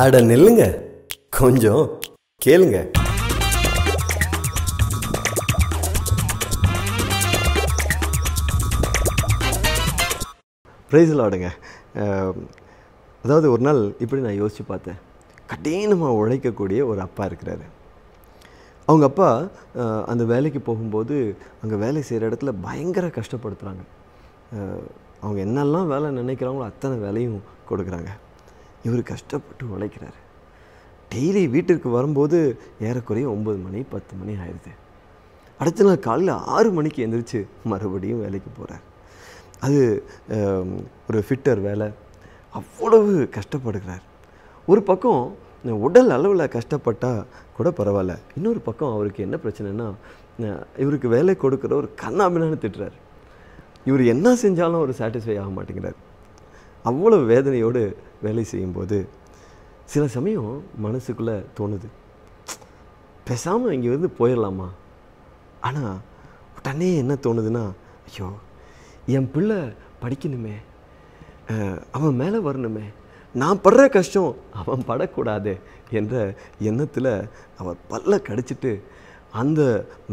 அட நில்லுங்க கொஞ்சம் கேளுங்க ப்ரைஸில் ஆடுங்க அதாவது ஒரு நாள் இப்படி நான் யோசித்து பார்த்தேன் கடினமாக உழைக்கக்கூடிய ஒரு அப்பா இருக்கிறாரு அவங்க அப்பா அந்த வேலைக்கு போகும்போது அங்கே வேலை செய்கிற இடத்துல பயங்கர கஷ்டப்படுத்துகிறாங்க அவங்க என்னெல்லாம் வேலை நினைக்கிறாங்களோ அத்தனை வேலையும் கொடுக்குறாங்க இவர் கஷ்டப்பட்டு உழைக்கிறார் டெய்லி வீட்டிற்கு வரும்போது ஏறக்குறைய ஒம்பது மணி பத்து மணி ஆயிடுது அடுத்த நாள் காலையில் ஆறு மணிக்கு எந்திரிச்சு மறுபடியும் வேலைக்கு போகிறார் அது ஒரு ஃபிட்டர் வேலை அவ்வளவு கஷ்டப்படுகிறார் ஒரு பக்கம் உடல் அளவில் கஷ்டப்பட்டால் கூட பரவாயில்ல இன்னொரு பக்கம் அவருக்கு என்ன பிரச்சனைனா இவருக்கு வேலை கொடுக்குற ஒரு கண்ணாமினான்னு திட்டுறார் இவர் என்ன செஞ்சாலும் ஒரு சாட்டிஸ்ஃபை ஆக மாட்டேங்கிறார் அவ்வளோ வேதனையோடு வேலை செய்யும்போது சில சமயம் மனசுக்குள்ளே தோணுது பேசாமல் இங்கேருந்து போயிடலாமா ஆனால் உடனே என்ன தோணுதுன்னா ஐயோ என் பிள்ளை படிக்கணுமே அவன் மேலே வரணுமே நான் படுற கஷ்டம் அவன் படக்கூடாது என்ற எண்ணத்தில் அவர் பல்ல கடிச்சிட்டு அந்த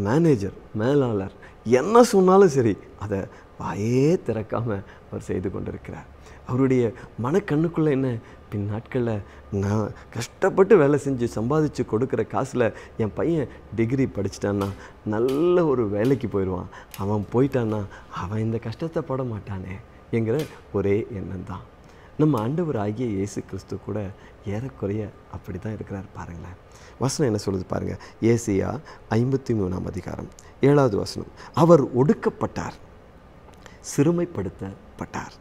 மேனேஜர் மேலாளர் என்ன சொன்னாலும் சரி அதை வாயே திறக்காமல் அவர் செய்து கொண்டிருக்கிறார் அவருடைய மனக்கண்ணுக்குள்ளே என்ன பின் நாட்களில் நான் கஷ்டப்பட்டு வேலை செஞ்சு சம்பாதிச்சு கொடுக்குற காசில் என் பையன் டிகிரி படிச்சிட்டான்னா நல்ல ஒரு வேலைக்கு போயிடுவான் அவன் போயிட்டான்னா அவன் இந்த கஷ்டத்தை பட மாட்டானே என்கிற ஒரே எண்ணம் தான் நம்ம ஆண்டவர் ஆகிய இயேசு கிறிஸ்து கூட ஏறக்குறைய அப்படி தான் இருக்கிறார் பாருங்களேன் வசனம் என்ன சொல்லுது பாருங்கள் ஏசியா ஐம்பத்தி மூணாம் அதிகாரம் ஏழாவது வசனம் அவர் ஒடுக்கப்பட்டார் சிறுமைப்படுத்தப்பட்டார்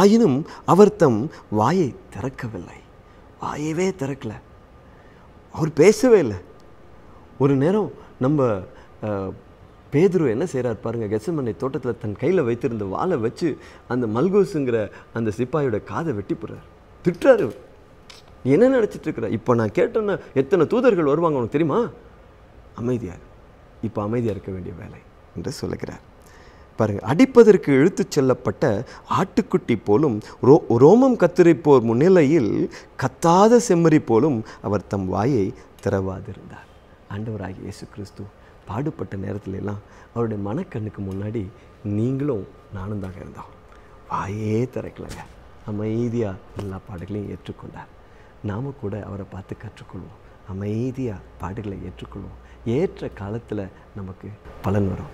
ஆயினும் அவர் தம் வாயை திறக்கவில்லை வாயவே திறக்கலை அவர் பேசவே இல்லை ஒரு நேரம் நம்ம பேதுரு என்ன செய்கிறார் பாருங்கள் கெசமனை தோட்டத்தில் தன் கையில் வைத்திருந்த வாழை வச்சு அந்த மல்கோசுங்கிற அந்த சிப்பாயோட காதை வெட்டி போடுறார் திட்டுறாரு என்ன நினச்சிட்டு இருக்கிற இப்போ நான் கேட்டேன்னா எத்தனை தூதர்கள் வருவாங்க உனக்கு தெரியுமா அமைதியாக இப்போ அமைதியாக இருக்க வேண்டிய வேலை என்று சொல்லுகிறார் பாருங்கள் அடிப்பதற்கு இழுத்துச் செல்லப்பட்ட ஆட்டுக்குட்டி போலும் ரோ ரோமம் கத்தரிப்போர் முன்னிலையில் கத்தாத செம்மறி போலும் அவர் தம் வாயை திறவாதிருந்தார் ஆண்டவராகி இயேசு கிறிஸ்து பாடுபட்ட நேரத்துல எல்லாம் அவருடைய மனக்கண்ணுக்கு முன்னாடி நீங்களும் நானும் தாங்க இருந்தோம் வாயே திறக்கலைங்க அமைதியாக எல்லா பாடுகளையும் ஏற்றுக்கொண்டார் நாம் கூட அவரை பார்த்து கற்றுக்கொள்வோம் அமைதியாக பாடுகளை ஏற்றுக்கொள்வோம் ஏற்ற காலத்தில் நமக்கு பலன் வரும்